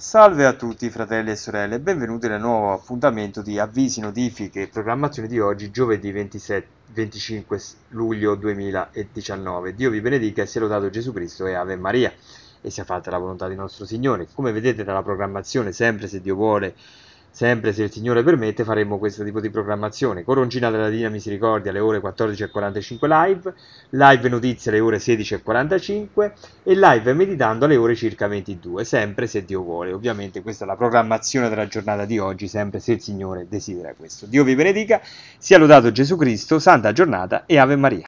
Salve a tutti fratelli e sorelle, benvenuti nel nuovo appuntamento di avvisi, notifiche e programmazione di oggi, giovedì 27, 25 luglio 2019. Dio vi benedica e sia lodato Gesù Cristo e Ave Maria e sia fatta la volontà di nostro Signore. Come vedete dalla programmazione, sempre se Dio vuole Sempre se il Signore permette faremo questo tipo di programmazione. Coroncina della Dina Misericordia si ricordi alle ore 14.45 live, live notizie alle ore 16.45 e live meditando alle ore circa 22, sempre se Dio vuole. Ovviamente questa è la programmazione della giornata di oggi, sempre se il Signore desidera questo. Dio vi benedica, sia lodato Gesù Cristo, santa giornata e Ave Maria.